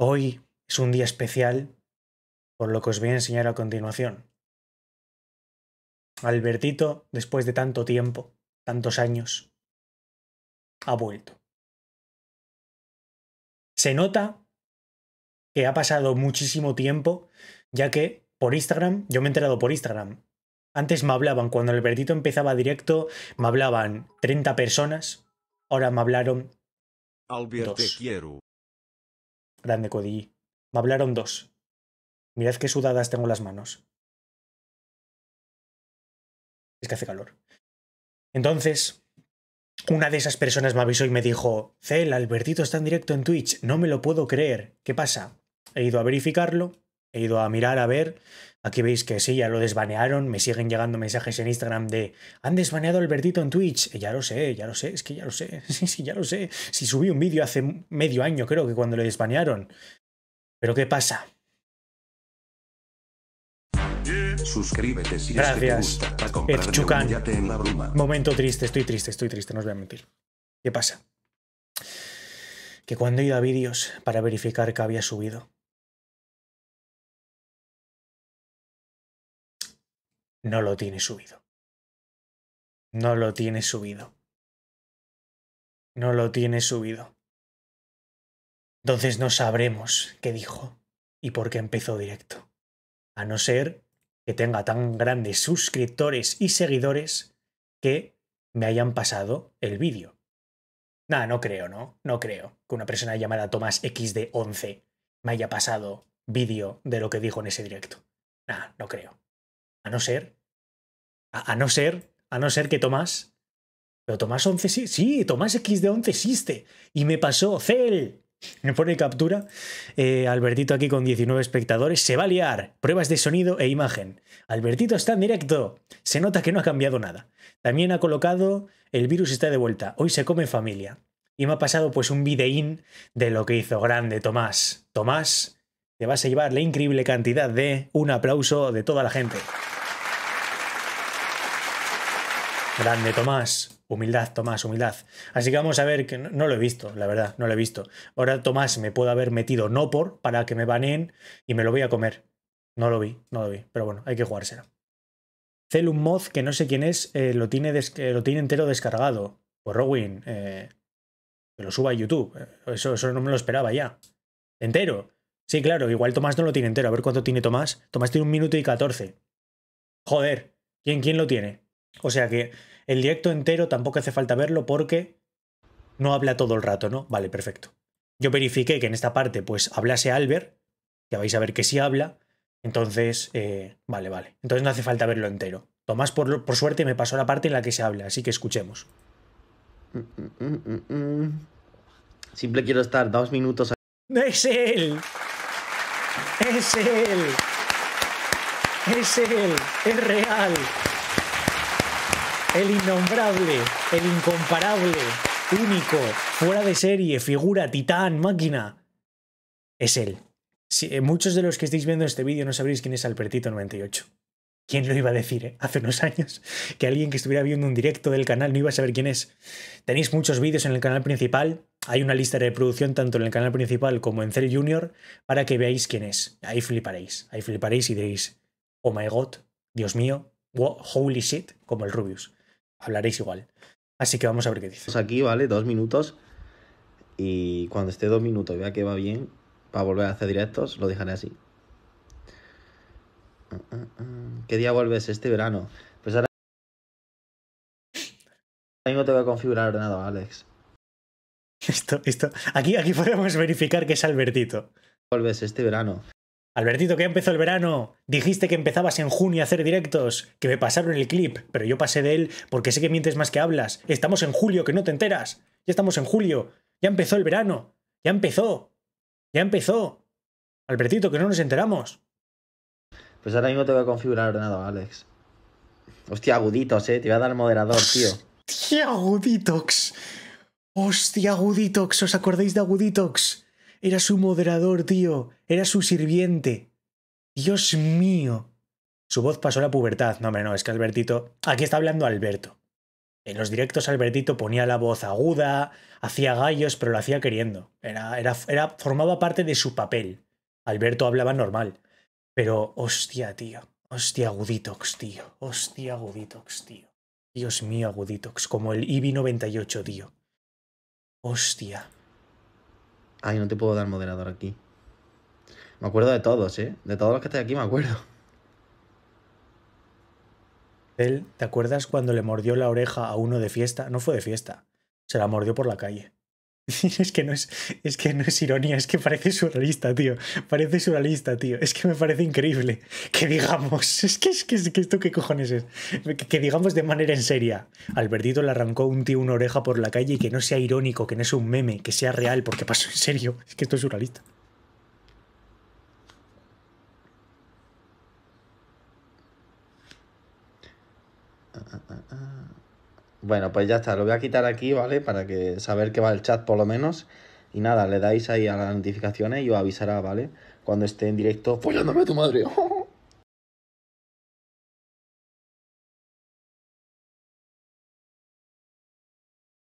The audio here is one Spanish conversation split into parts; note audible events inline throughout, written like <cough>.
Hoy es un día especial por lo que os voy a enseñar a continuación. Albertito, después de tanto tiempo, tantos años, ha vuelto. Se nota que ha pasado muchísimo tiempo, ya que por Instagram, yo me he enterado por Instagram. Antes me hablaban, cuando Albertito empezaba directo, me hablaban 30 personas, ahora me hablaron. quiero. Grande Codillí. Me hablaron dos. Mirad qué sudadas tengo las manos. Es que hace calor. Entonces, una de esas personas me avisó y me dijo, Cel, Albertito está en directo en Twitch, no me lo puedo creer. ¿Qué pasa? He ido a verificarlo He ido a mirar, a ver. Aquí veis que sí, ya lo desbanearon. Me siguen llegando mensajes en Instagram de han desbaneado al Albertito en Twitch. Eh, ya lo sé, ya lo sé, es que ya lo sé. <laughs> Sí, sí, ya lo sé. Si subí un vídeo hace medio año, creo que cuando le desbanearon. Pero ¿qué pasa? Suscríbete si Gracias. Este te Momento triste, estoy triste, estoy triste, no os voy a mentir. ¿Qué pasa? Que cuando he ido a vídeos para verificar que había subido, no lo tiene subido. No lo tiene subido. No lo tiene subido. Entonces no sabremos qué dijo y por qué empezó directo. A no ser que tenga tan grandes suscriptores y seguidores que me hayan pasado el vídeo. Nada, no creo, ¿no? No creo que una persona llamada Tomás XD11 me haya pasado vídeo de lo que dijo en ese directo. Nada, no creo. A no ser. A, no ser. A no ser que Tomás. Pero Tomás 11 sí. Sí, Tomás X de 11 existe. Y me pasó. ¡Cel! Me pone captura. Eh, Albertito aquí con 19 espectadores. Se va a liar. Pruebas de sonido e imagen. Albertito está en directo. Se nota que no ha cambiado nada. También ha colocado el virus está de vuelta. Hoy se come familia. Y me ha pasado pues un videín de lo que hizo grande Tomás. Tomás, te vas a llevar la increíble cantidad de un aplauso de toda la gente. Grande Tomás. Humildad, Tomás, humildad. Así que vamos a ver que no, lo he visto, la verdad, no lo he visto. Ahora Tomás me puedo haber metido no por para que me baneen y me lo voy a comer. No lo vi, no lo vi, pero bueno, hay que jugársela. Celum Moth, que no sé quién es, eh, lo, tiene eh, lo tiene entero descargado. Pues Rowin, eh, que lo suba a YouTube. Eh, eso, eso no me lo esperaba ya. Entero. Sí, claro, igual Tomás no lo tiene entero. A ver cuánto tiene Tomás. Tomás tiene un minuto y catorce. Joder, ¿quién, quién lo tiene? O sea que el directo entero tampoco hace falta verlo porque no habla todo el rato, ¿no? Vale, perfecto. Yo verifiqué que en esta parte pues hablase Albert, ya vais a ver que sí habla, entonces, eh, vale, vale. Entonces no hace falta verlo entero. Tomás, por, suerte, me pasó la parte en la que se habla, así que escuchemos. Simple quiero estar dos minutos. ¡Es él! ¡Es él! ¡Es él! ¡Es real! El innombrable, el incomparable, único, fuera de serie, figura, titán, máquina. Es él. Si, eh, muchos de los que estáis viendo este vídeo no sabréis quién es Albertito98. ¿Quién lo iba a decir eh? hace unos años? Que alguien que estuviera viendo un directo del canal no iba a saber quién es. Tenéis muchos vídeos en el canal principal. Hay una lista de reproducción tanto en el canal principal como en Cell Junior para que veáis quién es. Ahí fliparéis. Ahí fliparéis y diréis, oh my god, Dios mío, holy shit, como el Rubius hablaréis igual. Así que vamos a ver qué dice. Aquí, ¿vale? Dos minutos. Y cuando esté dos minutos y vea que va bien, para volver a hacer directos, lo dejaré así. Ah, ah, ah. ¿Qué día vuelves este verano? Pues ahora mismo te voy a configurar nada ordenador, Alex. <laughs> Esto, esto. Aquí, aquí podemos verificar que es Albertito. Vuelves este verano. Albertito, que ya empezó el verano, dijiste que empezabas en junio a hacer directos, que me pasaron el clip, pero yo pasé de él porque sé que mientes más que hablas. Estamos en julio, que no te enteras. Ya estamos en julio. Ya empezó el verano. Ya empezó. Ya empezó. Albertito, que no nos enteramos. Pues ahora mismo te voy a configurar nada, Alex. Hostia, aguditos, eh. Te voy a dar el moderador, tío. Hostia, aguditox. Hostia, aguditox. ¿Os acordáis de aguditox? Era su moderador, tío. Era su sirviente. Dios mío. Su voz pasó la pubertad. No, hombre, no, es que Albertito. Aquí está hablando Alberto. En los directos Albertito ponía la voz aguda, hacía gallos, pero lo hacía queriendo. Era, era, formaba parte de su papel. Alberto hablaba normal. Pero, hostia, tío. Hostia, Aguditox, tío. Hostia, Aguditox, tío. Dios mío, Aguditox. Como el IBI 98, tío. Hostia. Ay, no te puedo dar moderador aquí. Me acuerdo de todos, ¿eh? De todos los que están aquí me acuerdo. Él, ¿te acuerdas cuando le mordió la oreja a uno de fiesta? No fue de fiesta. Se la mordió por la calle. <laughs> Es que, no es, es que no es ironía, es que parece surrealista, tío. Parece surrealista, tío. Es que me parece increíble que digamos, <laughs> es que, es que, esto qué cojones es. Que, digamos de manera en seria, Albertito le arrancó un tío una oreja por la calle y que no sea irónico, que no es un meme, que sea real, porque pasó en serio. Es que esto es surrealista. Bueno, pues ya está, lo voy a quitar aquí, ¿vale? Para que saber que va el chat por lo menos. Y nada, le dais ahí a las notificaciones y os avisará, ¿vale? Cuando esté en directo, follándome a tu madre. <laughs>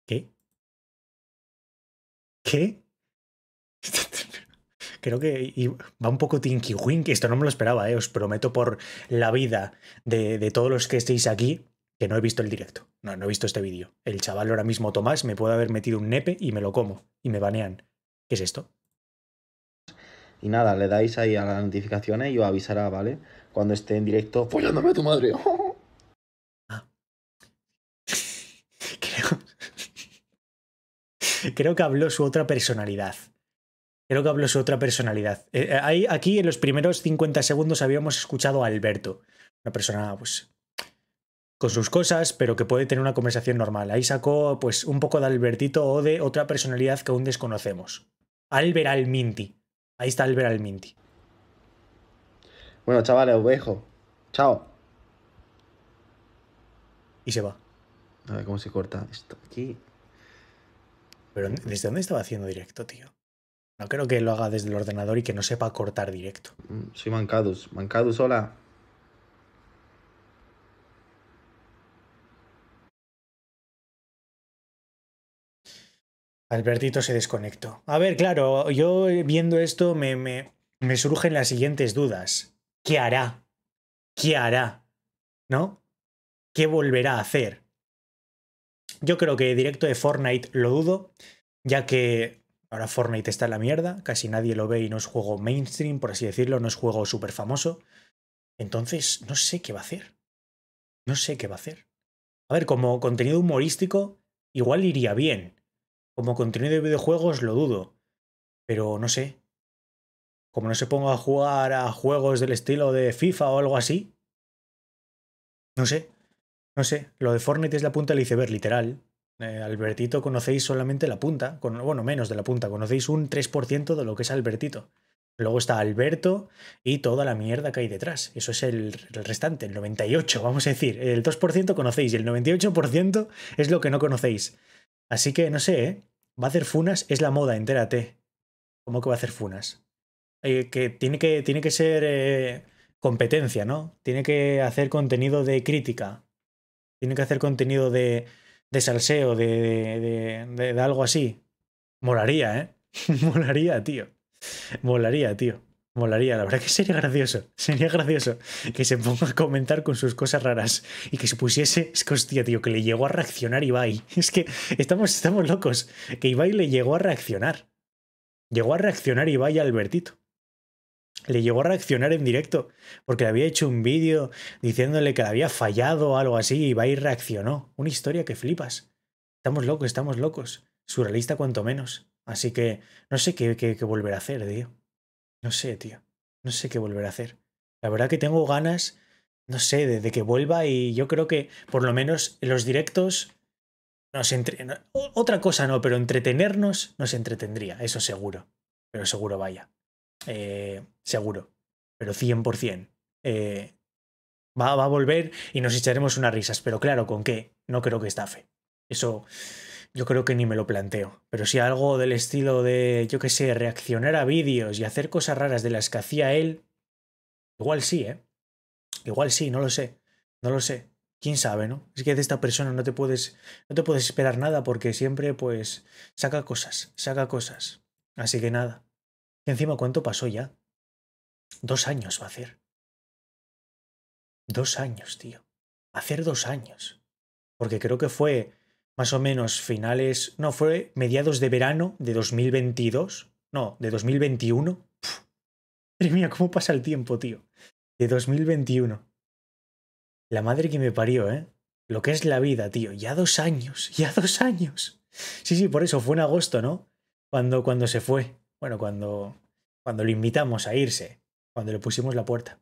¿Qué? ¿Qué? <laughs> creo que va un poco tinky winky esto no me lo esperaba, eh, os prometo por la vida de todos los que estéis aquí, que no he visto el directo, no, no he visto este vídeo. El chaval ahora mismo Tomás me puede haber metido un nepe y me lo como y me banean. ¿Qué es esto? Y nada, le dais ahí a las notificaciones y os avisará, ¿vale? Cuando esté en directo, follándome a tu madre. <laughs> <laughs> Creo... que habló su otra personalidad. Creo que habló su otra personalidad. Eh, eh, aquí en los primeros 50 segundos habíamos escuchado a Alberto, una persona pues, con sus cosas, pero que puede tener una conversación normal. Ahí sacó pues un poco de Albertito o de otra personalidad que aún desconocemos. Albert Alminti. Ahí está Albert Alminti. Bueno, chavales, os Chao. Y se va. A ver cómo se corta esto aquí. Pero ¿desde dónde estaba haciendo directo, tío? No creo que lo haga desde el ordenador y que no sepa cortar directo. Mm, soy Mancadus. Mancadus, hola. Albertito se desconectó. A ver, claro, yo viendo esto me, surgen las siguientes dudas. ¿Qué hará? ¿Qué hará? ¿No? ¿Qué volverá a hacer? Yo creo que directo de Fortnite lo dudo, ya que ahora Fortnite está en la mierda, casi nadie lo ve y no es juego mainstream, por así decirlo, no es juego súper famoso. Entonces, no sé qué va a hacer. No sé qué va a hacer. A ver, como contenido humorístico, igual iría bien, como contenido de videojuegos lo dudo. Pero no sé. Como no se ponga a jugar a juegos del estilo de FIFA o algo así. No sé. No sé. Lo de Fortnite es la punta del iceberg, literal. Eh, Albertito conocéis solamente la punta. Con, bueno, menos de la punta. Conocéis un 3% de lo que es Albertito. Luego está Alberto y toda la mierda que hay detrás. Eso es el, el restante, el 98, vamos a decir. El 2% conocéis y el 98% es lo que no conocéis. Así que no sé, ¿eh? Va a hacer funas, es la moda, entérate. ¿Cómo que va a hacer funas? Eh, que, tiene que tiene que ser eh, competencia, ¿no? Tiene que hacer contenido de crítica. Tiene que hacer contenido de, de salseo, de, de, de, de algo así. Molaría, ¿eh? <laughs> Molaría, tío. Molaría, tío. Molaría, la verdad que sería gracioso. Sería gracioso que se ponga a comentar con sus cosas raras y que se pusiese. Es que hostia, tío, que le llegó a reaccionar Ibai. <laughs> Es que estamos, estamos locos. Que Ibai le llegó a reaccionar. Llegó a reaccionar Ibai a Albertito. Le llegó a reaccionar en directo porque le había hecho un vídeo diciéndole que le había fallado o algo así. Y Ibai reaccionó. Una historia que flipas. Estamos locos, estamos locos. Surrealista, cuanto menos. Así que no sé qué volver a hacer, tío. No sé, tío. No sé qué volver a hacer. La verdad que tengo ganas, no sé, de, que vuelva y yo creo que por lo menos los directos nos entre... Otra cosa no, pero entretenernos nos entretendría, eso seguro. Pero seguro vaya. Eh, seguro. Pero 100%. Eh, va, va a volver y nos echaremos unas risas. Pero claro, ¿con qué? No creo que estafe. Eso yo creo que ni me lo planteo. Pero si algo del estilo de, yo qué sé, reaccionar a vídeos y hacer cosas raras de las que hacía él, igual sí, ¿eh? Igual sí, no lo sé. No lo sé. Quién sabe, ¿no? Es que de esta persona no te puedes, no te puedes esperar nada porque siempre, pues, saca cosas, saca cosas. Así que nada. Y encima, ¿cuánto pasó ya? Dos años va a hacer. Dos años, tío. Hacer dos años. Porque creo que fue más o menos finales, no, fue mediados de verano de 2022, no, de 2021. madre mía, ¿cómo pasa el tiempo, tío? De 2021. La madre que me parió, ¿eh? Lo que es la vida, tío. Ya dos años, ya dos años. Sí, sí, por eso fue en agosto, ¿no? Cuando, cuando se fue. Bueno, cuando, cuando lo invitamos a irse, cuando le pusimos la puerta.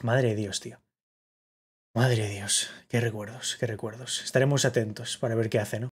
Madre de Dios, tío. Madre de Dios, qué recuerdos, qué recuerdos. Estaremos atentos para ver qué hace, ¿no?